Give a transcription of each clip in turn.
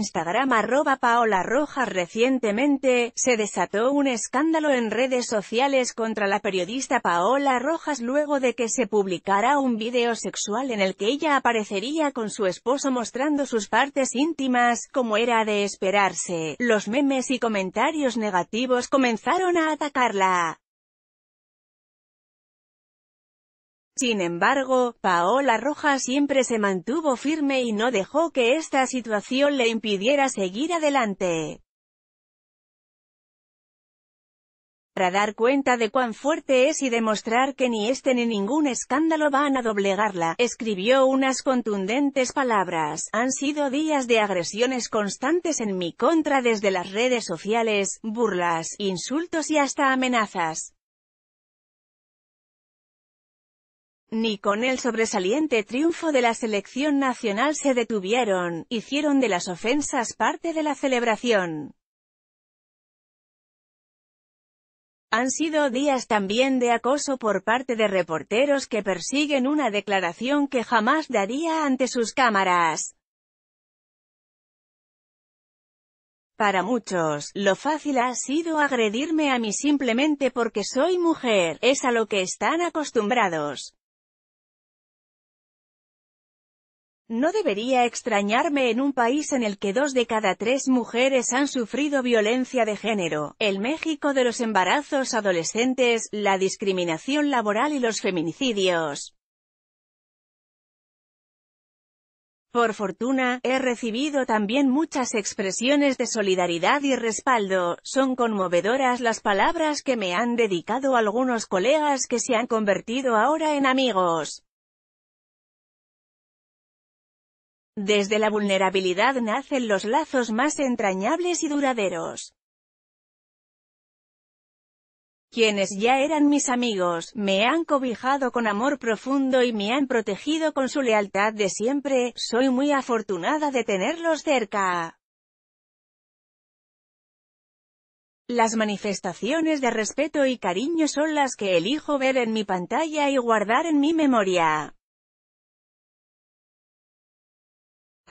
Instagram arroba Paola Rojas recientemente, se desató un escándalo en redes sociales contra la periodista Paola Rojas luego de que se publicara un video sexual en el que ella aparecería con su esposo mostrando sus partes íntimas, como era de esperarse. Los memes y comentarios negativos comenzaron a atacarla. Sin embargo, Paola Roja siempre se mantuvo firme y no dejó que esta situación le impidiera seguir adelante. Para dar cuenta de cuán fuerte es y demostrar que ni este ni ningún escándalo van a doblegarla, escribió unas contundentes palabras, han sido días de agresiones constantes en mi contra desde las redes sociales, burlas, insultos y hasta amenazas. ni con el sobresaliente triunfo de la selección nacional se detuvieron, hicieron de las ofensas parte de la celebración. Han sido días también de acoso por parte de reporteros que persiguen una declaración que jamás daría ante sus cámaras. Para muchos, lo fácil ha sido agredirme a mí simplemente porque soy mujer, es a lo que están acostumbrados. No debería extrañarme en un país en el que dos de cada tres mujeres han sufrido violencia de género, el México de los embarazos adolescentes, la discriminación laboral y los feminicidios. Por fortuna, he recibido también muchas expresiones de solidaridad y respaldo, son conmovedoras las palabras que me han dedicado algunos colegas que se han convertido ahora en amigos. Desde la vulnerabilidad nacen los lazos más entrañables y duraderos. Quienes ya eran mis amigos, me han cobijado con amor profundo y me han protegido con su lealtad de siempre, soy muy afortunada de tenerlos cerca. Las manifestaciones de respeto y cariño son las que elijo ver en mi pantalla y guardar en mi memoria.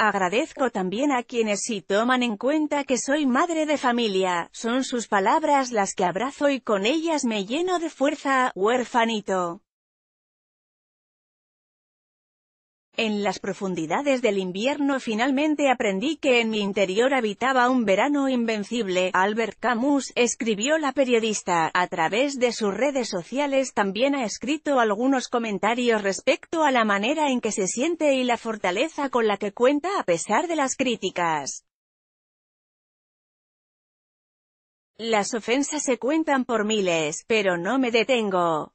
Agradezco también a quienes si toman en cuenta que soy madre de familia, son sus palabras las que abrazo y con ellas me lleno de fuerza, huerfanito. En las profundidades del invierno finalmente aprendí que en mi interior habitaba un verano invencible. Albert Camus, escribió la periodista, a través de sus redes sociales también ha escrito algunos comentarios respecto a la manera en que se siente y la fortaleza con la que cuenta a pesar de las críticas. Las ofensas se cuentan por miles, pero no me detengo.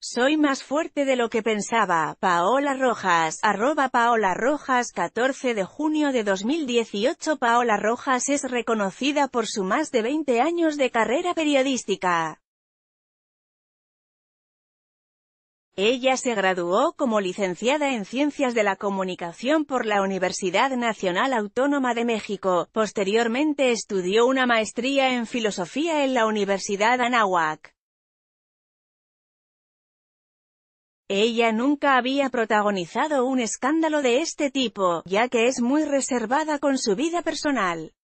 Soy más fuerte de lo que pensaba, Paola Rojas, arroba Paola Rojas 14 de junio de 2018 Paola Rojas es reconocida por su más de 20 años de carrera periodística. Ella se graduó como licenciada en Ciencias de la Comunicación por la Universidad Nacional Autónoma de México, posteriormente estudió una maestría en Filosofía en la Universidad Anáhuac. Ella nunca había protagonizado un escándalo de este tipo, ya que es muy reservada con su vida personal.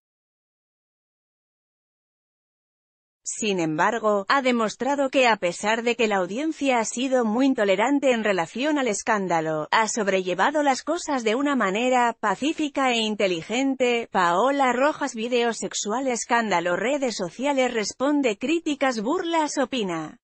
Sin embargo, ha demostrado que a pesar de que la audiencia ha sido muy intolerante en relación al escándalo, ha sobrellevado las cosas de una manera pacífica e inteligente. Paola Rojas Video Sexual Escándalo Redes sociales responde críticas burlas opina.